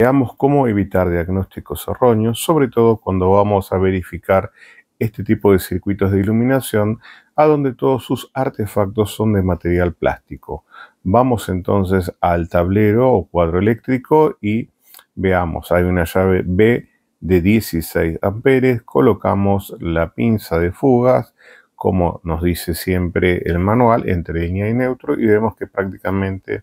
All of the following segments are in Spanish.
Veamos cómo evitar diagnósticos erróneos, sobre todo cuando vamos a verificar este tipo de circuitos de iluminación, a donde todos sus artefactos son de material plástico. Vamos entonces al tablero o cuadro eléctrico y veamos, hay una llave B de 16 amperes, colocamos la pinza de fugas, como nos dice siempre el manual, entre línea y neutro, y vemos que prácticamente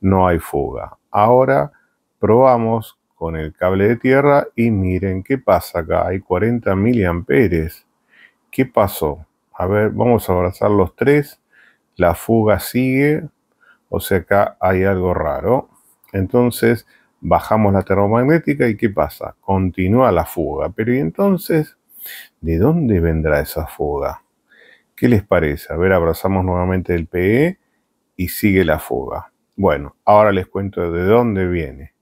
no hay fuga. Ahora probamos con el cable de tierra y miren qué pasa acá, hay 40 miliamperes. ¿Qué pasó? A ver, vamos a abrazar los tres, la fuga sigue, o sea acá hay algo raro. Entonces bajamos la termomagnética y ¿qué pasa? Continúa la fuga, pero ¿y entonces de dónde vendrá esa fuga? ¿Qué les parece? A ver, abrazamos nuevamente el PE y sigue la fuga. Bueno, ahora les cuento de dónde viene.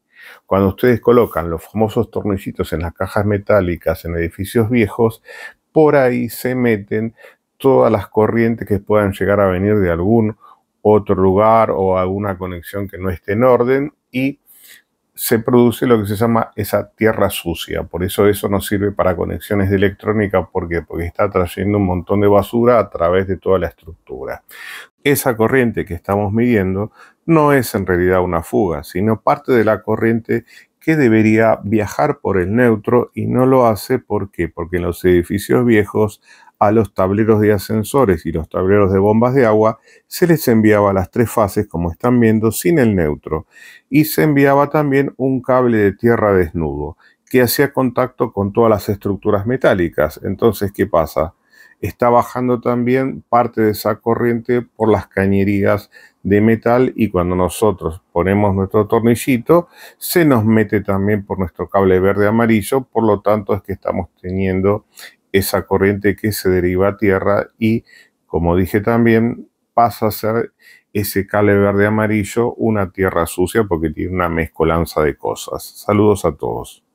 Cuando ustedes colocan los famosos tornillitos en las cajas metálicas en edificios viejos, por ahí se meten todas las corrientes que puedan llegar a venir de algún otro lugar o alguna conexión que no esté en orden y se produce lo que se llama esa tierra sucia. Por eso eso no sirve para conexiones de electrónica. ¿Por Porque está trayendo un montón de basura a través de toda la estructura. Esa corriente que estamos midiendo no es en realidad una fuga, sino parte de la corriente que debería viajar por el neutro y no lo hace. ¿Por qué? Porque en los edificios viejos a los tableros de ascensores y los tableros de bombas de agua se les enviaba las tres fases, como están viendo, sin el neutro. Y se enviaba también un cable de tierra desnudo que hacía contacto con todas las estructuras metálicas. Entonces, ¿qué pasa? está bajando también parte de esa corriente por las cañerías de metal y cuando nosotros ponemos nuestro tornillito se nos mete también por nuestro cable verde amarillo, por lo tanto es que estamos teniendo esa corriente que se deriva a tierra y como dije también pasa a ser ese cable verde amarillo una tierra sucia porque tiene una mezcolanza de cosas. Saludos a todos.